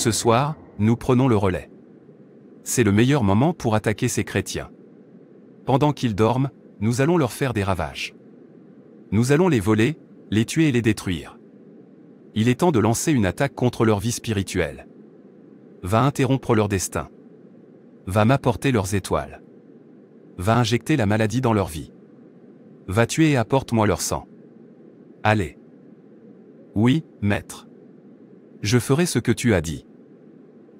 Ce soir, nous prenons le relais. C'est le meilleur moment pour attaquer ces chrétiens. Pendant qu'ils dorment, nous allons leur faire des ravages. Nous allons les voler, les tuer et les détruire. Il est temps de lancer une attaque contre leur vie spirituelle. Va interrompre leur destin. Va m'apporter leurs étoiles. Va injecter la maladie dans leur vie. Va tuer et apporte-moi leur sang. Allez. Oui, maître. Je ferai ce que tu as dit.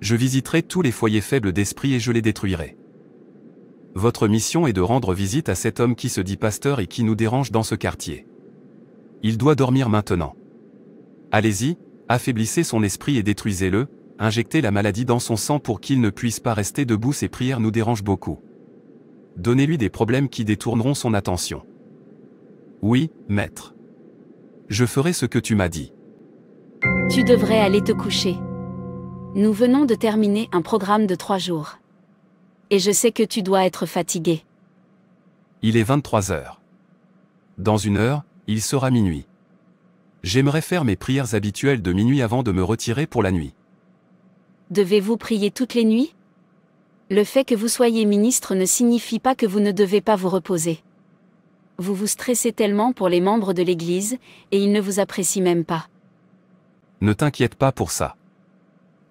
Je visiterai tous les foyers faibles d'esprit et je les détruirai. Votre mission est de rendre visite à cet homme qui se dit pasteur et qui nous dérange dans ce quartier. Il doit dormir maintenant. Allez-y, affaiblissez son esprit et détruisez-le, injectez la maladie dans son sang pour qu'il ne puisse pas rester debout, ses prières nous dérangent beaucoup. Donnez-lui des problèmes qui détourneront son attention. Oui, maître. Je ferai ce que tu m'as dit. Tu devrais aller te coucher. Nous venons de terminer un programme de trois jours. Et je sais que tu dois être fatigué. Il est 23 heures. Dans une heure, il sera minuit. J'aimerais faire mes prières habituelles de minuit avant de me retirer pour la nuit. Devez-vous prier toutes les nuits Le fait que vous soyez ministre ne signifie pas que vous ne devez pas vous reposer. Vous vous stressez tellement pour les membres de l'Église, et ils ne vous apprécient même pas. Ne t'inquiète pas pour ça.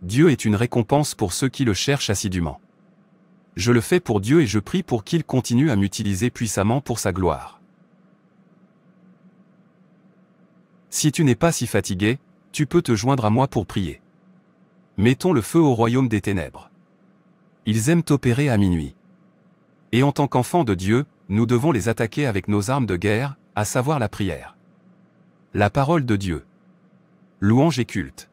Dieu est une récompense pour ceux qui le cherchent assidûment. Je le fais pour Dieu et je prie pour qu'il continue à m'utiliser puissamment pour sa gloire. Si tu n'es pas si fatigué, tu peux te joindre à moi pour prier. Mettons le feu au royaume des ténèbres. Ils aiment opérer à minuit. Et en tant qu'enfants de Dieu, nous devons les attaquer avec nos armes de guerre, à savoir la prière. La parole de Dieu. Louange et culte.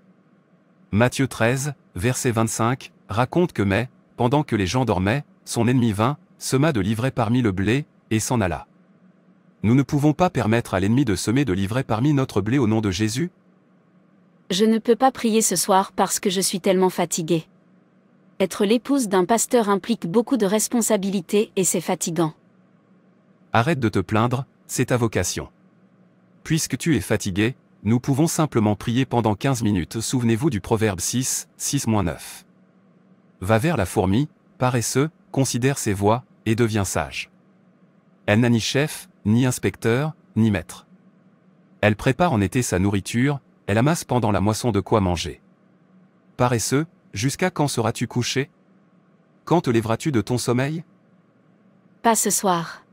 Matthieu 13, verset 25, raconte que Mais, pendant que les gens dormaient, son ennemi vint, sema de l'ivraie parmi le blé, et s'en alla. Nous ne pouvons pas permettre à l'ennemi de semer de l'ivraie parmi notre blé au nom de Jésus Je ne peux pas prier ce soir parce que je suis tellement fatiguée. Être l'épouse d'un pasteur implique beaucoup de responsabilités et c'est fatigant. Arrête de te plaindre, c'est ta vocation. Puisque tu es fatigué, nous pouvons simplement prier pendant 15 minutes. Souvenez-vous du proverbe 6, 6-9. Va vers la fourmi, paresseux, considère ses voies, et devient sage. Elle n'a ni chef, ni inspecteur, ni maître. Elle prépare en été sa nourriture, elle amasse pendant la moisson de quoi manger. Paresseux, jusqu'à quand seras-tu couché Quand te lèveras-tu de ton sommeil Pas ce soir.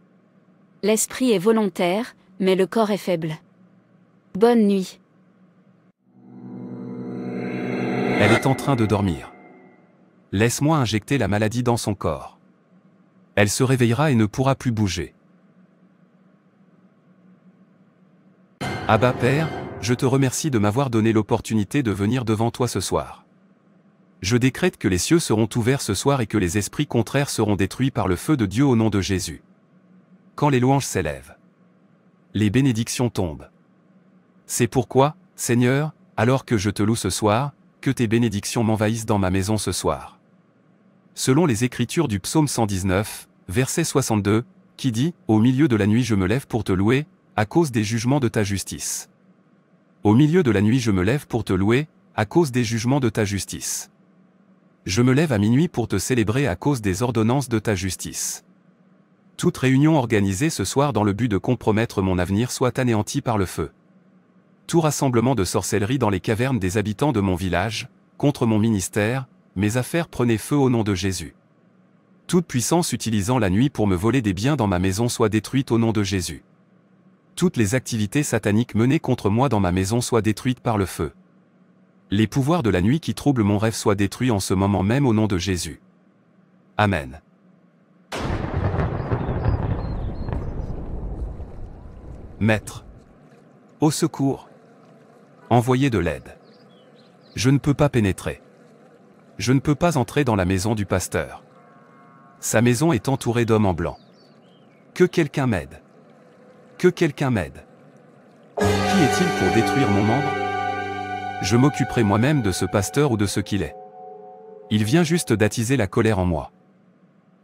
L'esprit est volontaire, mais le corps est faible. Bonne nuit. Elle est en train de dormir. Laisse-moi injecter la maladie dans son corps. Elle se réveillera et ne pourra plus bouger. Abba Père, je te remercie de m'avoir donné l'opportunité de venir devant toi ce soir. Je décrète que les cieux seront ouverts ce soir et que les esprits contraires seront détruits par le feu de Dieu au nom de Jésus. Quand les louanges s'élèvent, les bénédictions tombent. C'est pourquoi, Seigneur, alors que je te loue ce soir, que tes bénédictions m'envahissent dans ma maison ce soir. Selon les Écritures du psaume 119, verset 62, qui dit Au milieu de la nuit je me lève pour te louer, à cause des jugements de ta justice. Au milieu de la nuit je me lève pour te louer, à cause des jugements de ta justice. Je me lève à minuit pour te célébrer à cause des ordonnances de ta justice. Toute réunion organisée ce soir dans le but de compromettre mon avenir soit anéantie par le feu tout rassemblement de sorcellerie dans les cavernes des habitants de mon village, contre mon ministère, mes affaires prenaient feu au nom de Jésus. Toute puissance utilisant la nuit pour me voler des biens dans ma maison soit détruite au nom de Jésus. Toutes les activités sataniques menées contre moi dans ma maison soient détruites par le feu. Les pouvoirs de la nuit qui troublent mon rêve soient détruits en ce moment même au nom de Jésus. Amen. Maître. Au secours. Envoyez de l'aide. Je ne peux pas pénétrer. Je ne peux pas entrer dans la maison du pasteur. Sa maison est entourée d'hommes en blanc. Que quelqu'un m'aide. Que quelqu'un m'aide. Qui est-il pour détruire mon membre Je m'occuperai moi-même de ce pasteur ou de ce qu'il est. Il vient juste d'attiser la colère en moi.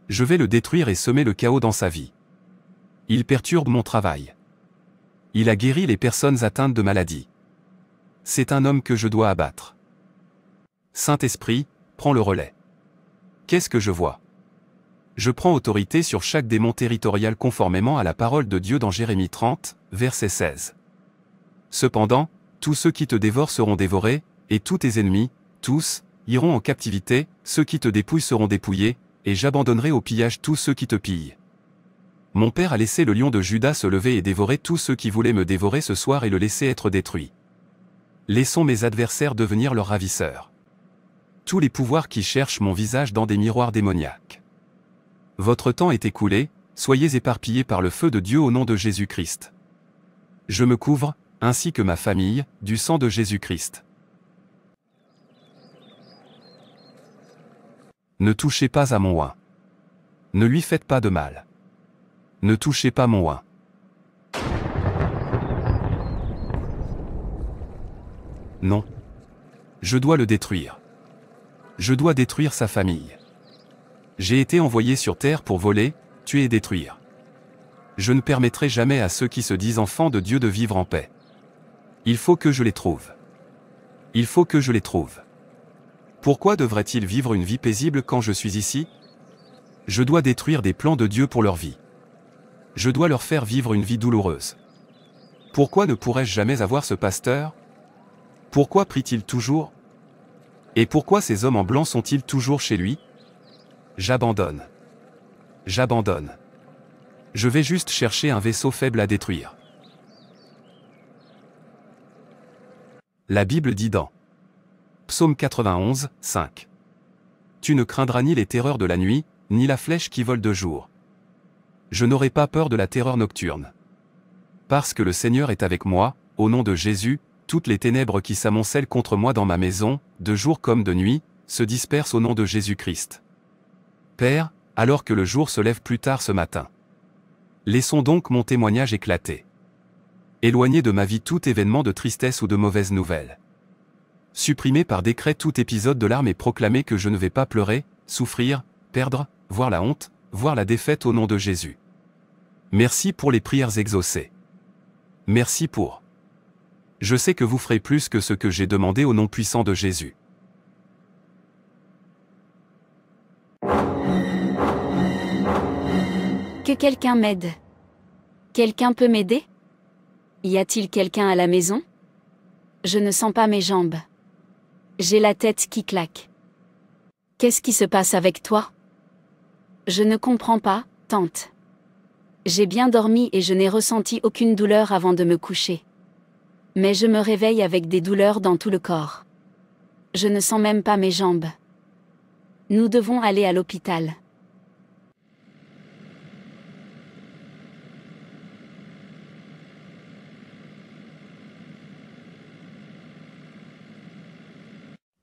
Je vais le détruire et semer le chaos dans sa vie. Il perturbe mon travail. Il a guéri les personnes atteintes de maladies. C'est un homme que je dois abattre. Saint-Esprit, prends le relais. Qu'est-ce que je vois Je prends autorité sur chaque démon territorial conformément à la parole de Dieu dans Jérémie 30, verset 16. Cependant, tous ceux qui te dévorent seront dévorés, et tous tes ennemis, tous, iront en captivité, ceux qui te dépouillent seront dépouillés, et j'abandonnerai au pillage tous ceux qui te pillent. Mon père a laissé le lion de Judas se lever et dévorer tous ceux qui voulaient me dévorer ce soir et le laisser être détruit. Laissons mes adversaires devenir leurs ravisseurs. Tous les pouvoirs qui cherchent mon visage dans des miroirs démoniaques. Votre temps est écoulé, soyez éparpillés par le feu de Dieu au nom de Jésus-Christ. Je me couvre, ainsi que ma famille, du sang de Jésus-Christ. Ne touchez pas à mon oin. Ne lui faites pas de mal. Ne touchez pas mon oin. Non. Je dois le détruire. Je dois détruire sa famille. J'ai été envoyé sur Terre pour voler, tuer et détruire. Je ne permettrai jamais à ceux qui se disent enfants de Dieu de vivre en paix. Il faut que je les trouve. Il faut que je les trouve. Pourquoi devraient-ils vivre une vie paisible quand je suis ici Je dois détruire des plans de Dieu pour leur vie. Je dois leur faire vivre une vie douloureuse. Pourquoi ne pourrais-je jamais avoir ce pasteur, pourquoi prie-t-il toujours Et pourquoi ces hommes en blanc sont-ils toujours chez lui J'abandonne. J'abandonne. Je vais juste chercher un vaisseau faible à détruire. La Bible dit dans Psaume 91, 5. Tu ne craindras ni les terreurs de la nuit, ni la flèche qui vole de jour. Je n'aurai pas peur de la terreur nocturne. Parce que le Seigneur est avec moi, au nom de Jésus, toutes les ténèbres qui s'amoncellent contre moi dans ma maison, de jour comme de nuit, se dispersent au nom de Jésus-Christ. Père, alors que le jour se lève plus tard ce matin. Laissons donc mon témoignage éclater. Éloignez de ma vie tout événement de tristesse ou de mauvaise nouvelle. Supprimez par décret tout épisode de larmes et proclamez que je ne vais pas pleurer, souffrir, perdre, voir la honte, voir la défaite au nom de Jésus. Merci pour les prières exaucées. Merci pour je sais que vous ferez plus que ce que j'ai demandé au nom puissant de Jésus. Que quelqu'un m'aide. Quelqu'un peut m'aider Y a-t-il quelqu'un à la maison Je ne sens pas mes jambes. J'ai la tête qui claque. Qu'est-ce qui se passe avec toi Je ne comprends pas, tante. J'ai bien dormi et je n'ai ressenti aucune douleur avant de me coucher. Mais je me réveille avec des douleurs dans tout le corps. Je ne sens même pas mes jambes. Nous devons aller à l'hôpital.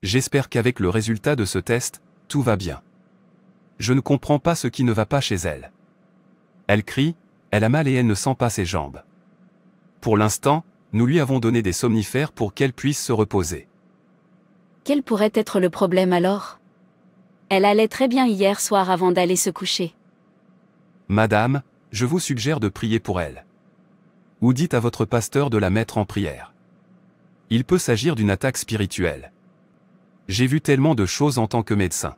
J'espère qu'avec le résultat de ce test, tout va bien. Je ne comprends pas ce qui ne va pas chez elle. Elle crie, elle a mal et elle ne sent pas ses jambes. Pour l'instant, nous lui avons donné des somnifères pour qu'elle puisse se reposer. Quel pourrait être le problème alors Elle allait très bien hier soir avant d'aller se coucher. Madame, je vous suggère de prier pour elle. Ou dites à votre pasteur de la mettre en prière. Il peut s'agir d'une attaque spirituelle. J'ai vu tellement de choses en tant que médecin.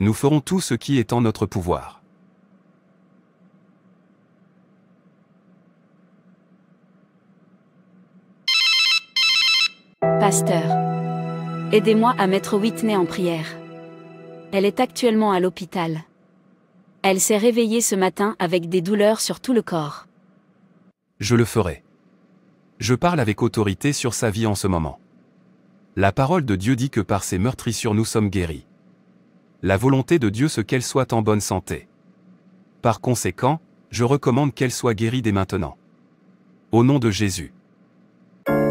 Nous ferons tout ce qui est en notre pouvoir. Pasteur. Aidez-moi à mettre Whitney en prière. Elle est actuellement à l'hôpital. Elle s'est réveillée ce matin avec des douleurs sur tout le corps. Je le ferai. Je parle avec autorité sur sa vie en ce moment. La parole de Dieu dit que par ses meurtrissures nous sommes guéris. La volonté de Dieu ce qu'elle soit en bonne santé. Par conséquent, je recommande qu'elle soit guérie dès maintenant. Au nom de Jésus.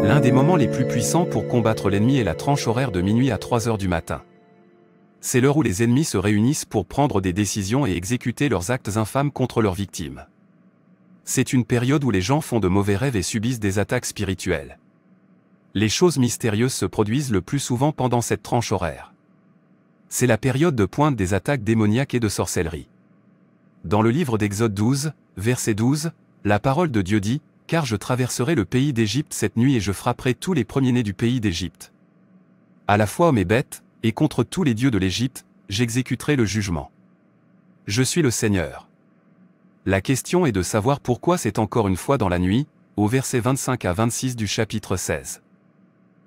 L'un des moments les plus puissants pour combattre l'ennemi est la tranche horaire de minuit à 3 heures du matin. C'est l'heure où les ennemis se réunissent pour prendre des décisions et exécuter leurs actes infâmes contre leurs victimes. C'est une période où les gens font de mauvais rêves et subissent des attaques spirituelles. Les choses mystérieuses se produisent le plus souvent pendant cette tranche horaire. C'est la période de pointe des attaques démoniaques et de sorcellerie. Dans le livre d'Exode 12, verset 12, la parole de Dieu dit, car je traverserai le pays d'Égypte cette nuit et je frapperai tous les premiers-nés du pays d'Égypte. À la fois hommes et bêtes, et contre tous les dieux de l'Égypte, j'exécuterai le jugement. Je suis le Seigneur. La question est de savoir pourquoi c'est encore une fois dans la nuit, au verset 25 à 26 du chapitre 16.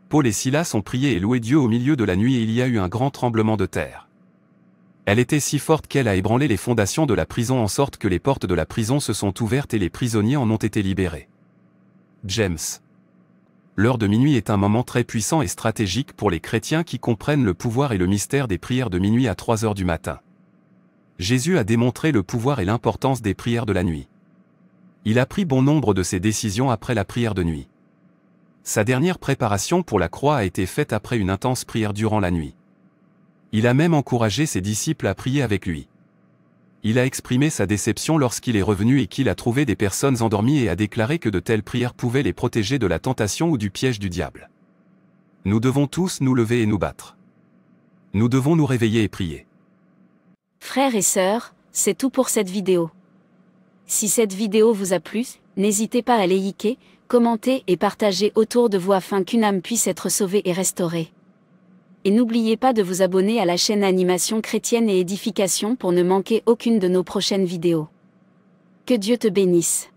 Paul et Silas ont prié et loué Dieu au milieu de la nuit et il y a eu un grand tremblement de terre. Elle était si forte qu'elle a ébranlé les fondations de la prison en sorte que les portes de la prison se sont ouvertes et les prisonniers en ont été libérés. James. L'heure de minuit est un moment très puissant et stratégique pour les chrétiens qui comprennent le pouvoir et le mystère des prières de minuit à 3 heures du matin. Jésus a démontré le pouvoir et l'importance des prières de la nuit. Il a pris bon nombre de ses décisions après la prière de nuit. Sa dernière préparation pour la croix a été faite après une intense prière durant la nuit. Il a même encouragé ses disciples à prier avec lui. Il a exprimé sa déception lorsqu'il est revenu et qu'il a trouvé des personnes endormies et a déclaré que de telles prières pouvaient les protéger de la tentation ou du piège du diable. Nous devons tous nous lever et nous battre. Nous devons nous réveiller et prier. Frères et sœurs, c'est tout pour cette vidéo. Si cette vidéo vous a plu, n'hésitez pas à liker, commenter et partager autour de vous afin qu'une âme puisse être sauvée et restaurée et n'oubliez pas de vous abonner à la chaîne Animation chrétienne et édification pour ne manquer aucune de nos prochaines vidéos. Que Dieu te bénisse.